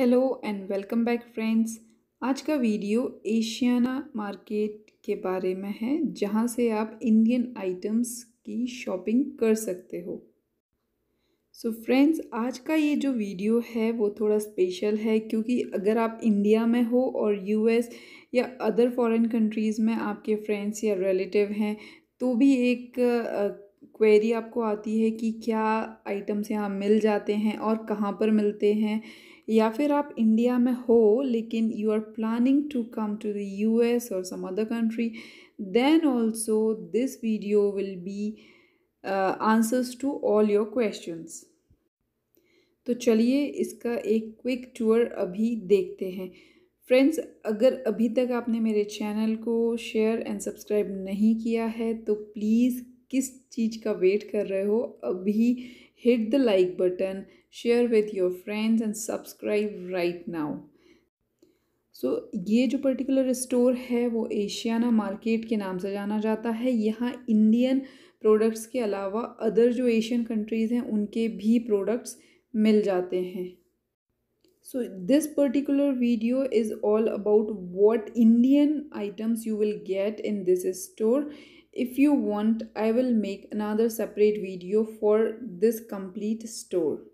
hello and welcome back friends आज का video एशियाना market के बारे में है जहां से आप इंडियन आइटम्स की शॉपिंग कर सकते हो सो so फ्रेंड्स आज का ये जो वीडियो है वो थोड़ा स्पेशल है क्योंकि अगर आप इंडिया में हो और यूएस या अदर फॉरेन कंट्रीज़ में आपके फ्रेंड्स या रिलेटिव हैं तो भी एक क्वेरी आपको आती है कि क्या आइटम्स यहाँ मिल जाते हैं और कहाँ पर मिलते हैं या फिर आप इंडिया में हो लेकिन you are planning to come to the U S और some other country then also this video will be answers to all your question तो चलिए इसका एक क्विक टूर अभी देखते हैं फ्रेंड्स अगर अभी तक आपने मेरे चैनल को शेयर एंड सब्सक्राइब नहीं किया है तो प्लीज़ किस चीज़ का वेट कर रहे हो अभी hit the like button share with your friends and subscribe right now so ये जो पर्टिकुलर स्टोर है वो एशियाना मार्केट के नाम से जाना जाता है यहाँ इंडियन प्रोडक्ट्स के अलावा अदर जो एशियन कंट्रीज़ हैं उनके भी प्रोडक्ट्स मिल जाते हैं so this particular video is all about what Indian items you will get in this store if you want I will make another separate video for this complete store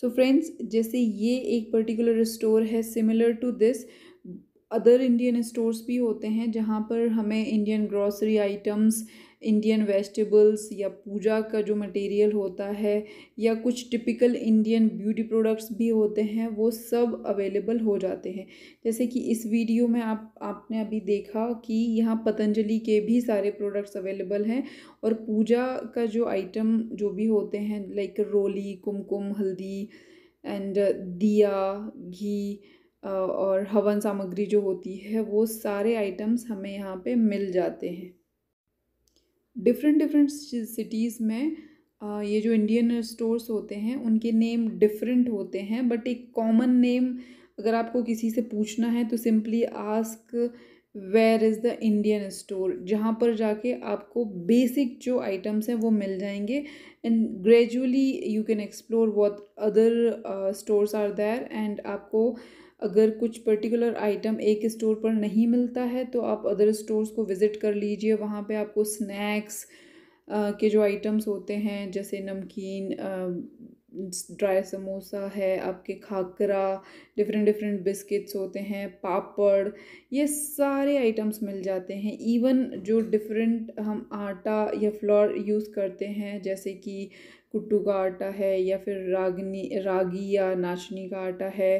so friends जैसे ये एक particular store है similar to this other Indian stores भी होते हैं जहाँ पर हमें Indian grocery items Indian vegetables या पूजा का जो मटेरियल होता है या कुछ टिपिकल इंडियन ब्यूटी प्रोडक्ट्स भी होते हैं वो सब अवेलेबल हो जाते हैं जैसे कि इस वीडियो में आप आपने अभी देखा कि यहाँ पतंजलि के भी सारे प्रोडक्ट्स अवेलेबल हैं और पूजा का जो आइटम जो भी होते हैं लाइक रोली कुमकुम हल्दी एंड दिया घी और हवन सामग्री जो होती है वो सारे आइटम्स हमें यहाँ पे मिल जाते हैं डिफरेंट डिफरेंट सिटीज़ में ये जो इंडियन स्टोर्स होते हैं उनके नेम डिफरेंट होते हैं बट एक कॉमन नेम अगर आपको किसी से पूछना है तो simply ask where is the Indian store जहाँ पर जाके आपको बेसिक जो आइटम्स हैं वो मिल जाएंगे and gradually you can explore what other stores are there and आपको uh, अगर कुछ पर्टिकुलर आइटम एक स्टोर पर नहीं मिलता है तो आप अदर स्टोर्स को विज़िट कर लीजिए वहाँ पे आपको स्नैक्स के जो आइटम्स होते हैं जैसे नमकीन ड्राई समोसा है आपके खाकरा डिफरेंट डिफरेंट बिस्किट्स होते हैं पापड़ ये सारे आइटम्स मिल जाते हैं इवन जो डिफरेंट हम आटा या फ्लोर यूज़ करते हैं जैसे कि कुट्टू का आटा है या फिर रागनी रागी या नाचनी का आटा है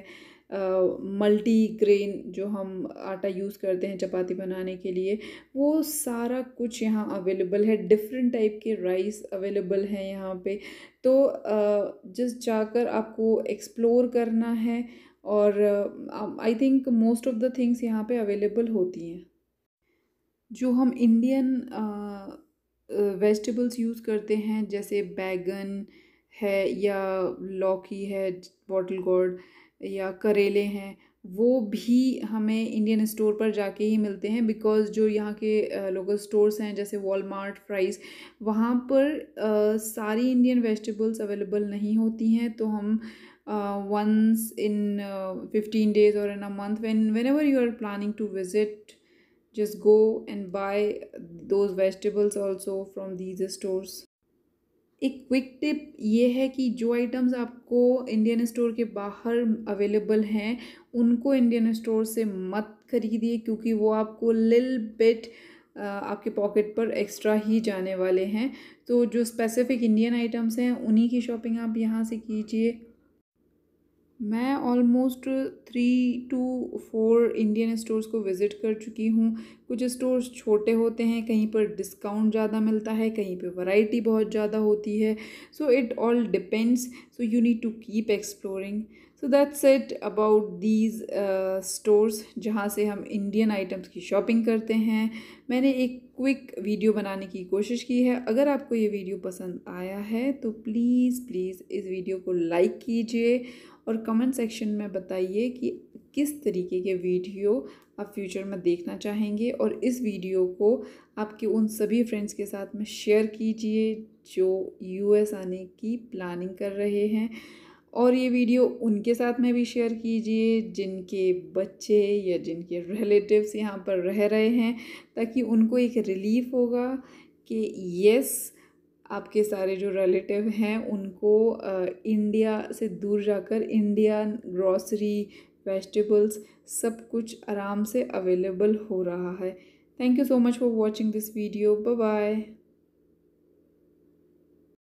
मल्टी ग्रेन जो हम आटा यूज़ करते हैं चपाती बनाने के लिए वो सारा कुछ यहाँ अवेलेबल है डिफरेंट टाइप के राइस अवेलेबल हैं यहाँ पे तो जस्ट जाकर आपको एक्सप्लोर करना है और I think most of the things यहाँ पे अवेलेबल होती हैं जो हम इंडियन वेजिटेबल्स यूज़ करते हैं जैसे बैगन है या लौकी है बॉटल गोड या करेले हैं वो भी हमें इंडियन स्टोर पर जाके ही मिलते हैं बिकॉज़ जो यहाँ के लोकल स्टोर्स हैं जैसे वॉलमार्ट प्राइस वहाँ पर सारी इंडियन वेजिटेबल्स अवेलेबल नहीं होती हैं तो हम वंस इन फिफ्टीन डेज़ और in a month when whenever you are planning to visit just go and buy those vegetables also from these stores एक क्विक टिप ये है कि जो आइटम्स आपको इंडियन स्टोर के बाहर अवेलेबल हैं उनको इंडियन स्टोर से मत खरीदिए क्योंकि वो आपको लिल बिट आपके पॉकेट पर एक्स्ट्रा ही जाने वाले हैं तो जो स्पेसिफ़िक इंडियन आइटम्स हैं उन्हीं की शॉपिंग आप यहाँ से कीजिए मैं almost three two four Indian stores को विज़िट कर चुकी हूँ कुछ स्टोर्स छोटे होते हैं कहीं पर डिस्काउंट ज़्यादा मिलता है कहीं पर वैरायटी बहुत ज़्यादा होती है so it all depends so you need to keep exploring so that's it about these stores जहाँ से हम इंडियन आइटम्स की शॉपिंग करते हैं मैंने एक क्विक वीडियो बनाने की कोशिश की है अगर आपको ये वीडियो पसंद आया है तो प्लीज़ प्लीज़ इस वीडियो को लाइक कीजिए और कमेंट सेक्शन में बताइए कि किस तरीके के वीडियो आप फ्यूचर में देखना चाहेंगे और इस वीडियो को आपके उन सभी फ्रेंड्स के साथ में शेयर कीजिए जो यूएस आने की प्लानिंग कर रहे हैं और ये वीडियो उनके साथ में भी शेयर कीजिए जिनके बच्चे या जिनके रिलेटिव्स यहाँ पर रह रहे हैं ताकि उनको एक रिलीफ होगा कि यस आपके सारे जो रिलेटिव हैं उनको इंडिया से दूर जाकर इंडियन ग्रॉसरी वेजिटेबल्स सब कुछ आराम से अवेलेबल हो रहा है thank you so much for watching this video bye